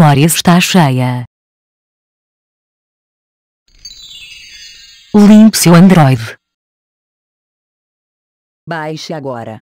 memória está cheia. Limpe seu Android. Baixe agora